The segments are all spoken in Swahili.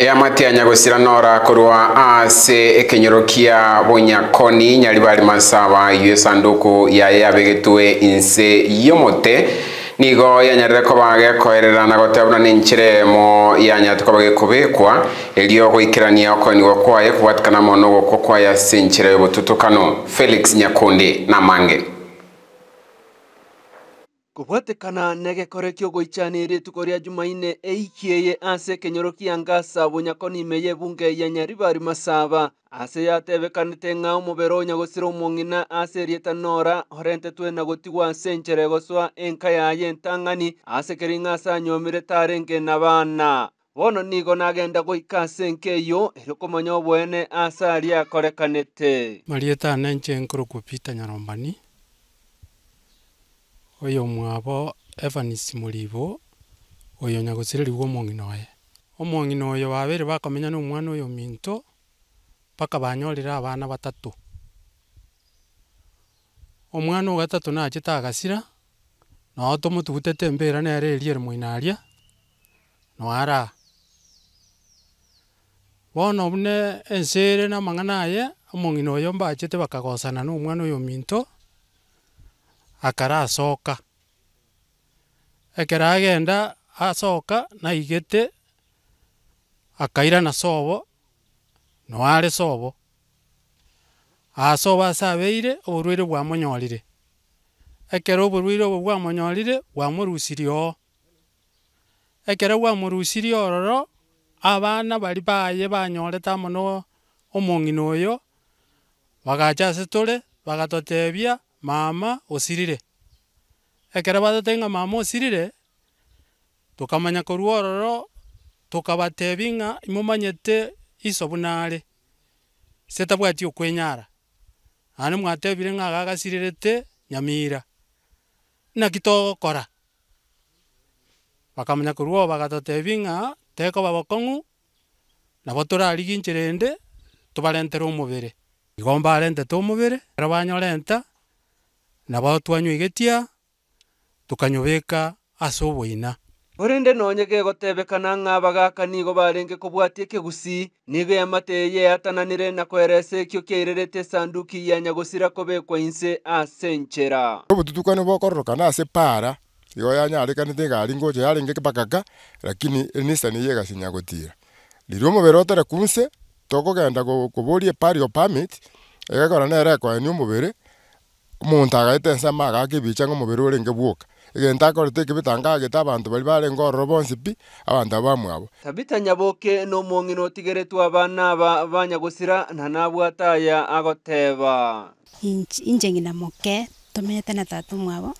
eamatianya gusira nora kurwa ase ekinyorokia bunyakoni nyaribari masaba yue sanduku yaye abegetwe inse yomote nigo yanyarire kobage koerera na gotebuna ni nchire emo yanyarite kobage kubikwa elio goikirania okoniwa kwaye kubatikana mono gokwo kwaya se nchire yobotutukano felix nyakundi na mange kuvwatekana nege korekio goichaniritu ria jumaine eikieye ase ekenyoro kianga sabo nyakonimeya ebunge ya nyaribari masaba ase yatebekanete ng'a omobere onyagosire omong'ina ase erietanora orente twena gotigwa ase nchere goswa enka yaye entang'ani ase keri ng'a ase anyomire tarenge na bana bono nigo nagenda goika ase enka eyo eriokomanya obwene ase aria akorekanete marietane nche nkoro pita nyarombani oyo mwabo evanis muribo oyo nyagosereriwe omong'ina oye omong'ina oyo babere bakomenya na omwana oyo minto mpaka banyorire abana batato omwana ogatato nachete agasira noo tomotugutete embera nere eria erimoino aria noara bono buna ense na amang'ana aye omong'ina oyo mbachete bakagosana na omwana oyo minto akare ekero agenda asoka naigete akairana sobo noare sobo ase obo ase abeire oborwaire bwamonyorire ekero oborwaire obo bwamonyorire bwamorusiri oo ekero bwamorusirie ororo abana bari baye banyorete amo omong'ina oyo bagacha ase tore bagatotebia mama osirire ekero batete ng'a mama osirire tokamanya korwa ororo tokabatebi ng'a imomanyete isobu buna are ase etabwati okwenyara naende mwatebire ng'a iga nyamira naki togokora bakamanya korwa oo bagatotebi ng'a tekoba bokong'u nabo torariginche rende tobarentere omobere igo mbarentete omobere ero banyorenta nabo igetia tukanyobeka ase oboina orende nonye gegotebekana ng'aba gakani goba renge kobwatia ekegusii nigo emate yeatananire na koeresa ekio kiairerete esanduki yanyagosira kobekwa inse ase enchera obotutukani bokororokana ase para igo yanyarekanete egari ngocho yarenge kibakaka lakini enisani yegasinya gotira riria omobere otare kunse tokogenda koboria pario permit egakora nere ekoenia omobere omonto agaete ense amagake ebicha ng'a omobere orenge bwoka egento akorete ekebe tanga abanto baria barenge ororo bonsi pi abanto aba bamwabo tabita nyaboke na omong'i otigeretwe abana aba banyagosira na nabwate aya agoteba inche ng'ina moke tomenyete na tata mwabo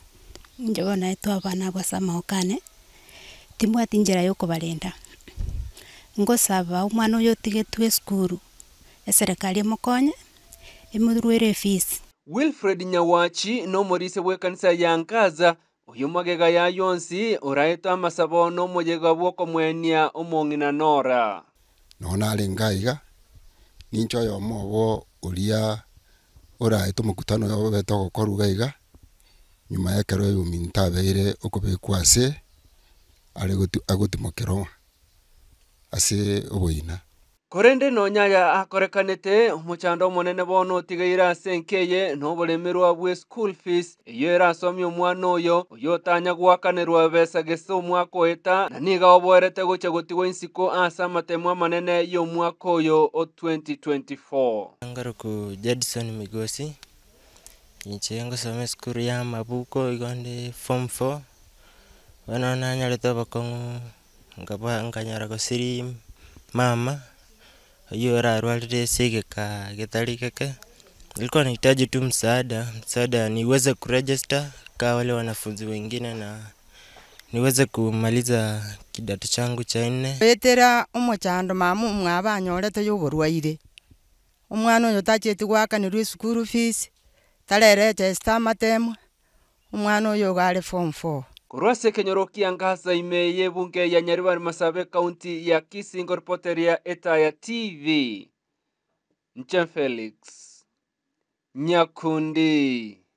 inche abana twabana ase amaokane timbwati nchera ya okobarenda ngosaba omwana oyo otigetwe esukuru eserekari emokonye emorwere efisi wilfred nyawachi bwa ekanisa ya nkaza oyo magega ya yonsi oraeta amasabo n'omuyega bwokomwenia omong'ina nora nona arenga ngaiga nincho yomo oria oraeta omokutano oyo obobete ogokorwa iga nyuma ya ekero eyo abeire okobekwa ase are agotimokerwa ase oboina Korende nonyaya akorekanete omochando omonene bono otigaire ase enkeye noboremerwa bwa school fees eyo erasomia omwana oyo oyo otanya gwakanerwa ebesa gese omwaka oeta na niga oboerete goche gotigwa insiko ase amatemo amanene omwaka oyo o 2024 ngaruku jedison migosi inche ngosoma esukuru ya mabuko igo ndi form 4 bono nanyarete obokong'u nkanyara gosiri mama hiyo ara arwarire sigeka githari keke ilikuwa nahitaji tu msaada msaada niweze kuregister kaa wale wanafunzi wengine na niweze kumaliza kidato changu cha nne witira umuchando mamu mwaba anyorete yuburwaire umwana uyu ni gwakanirwa school fees testa matemwa umwana uyu ugari form 4 korwase kenyorokiankasa ime yebunge ya ni masabe kaunti ya kisingo reporter ya ya tv nchen felix nyakundi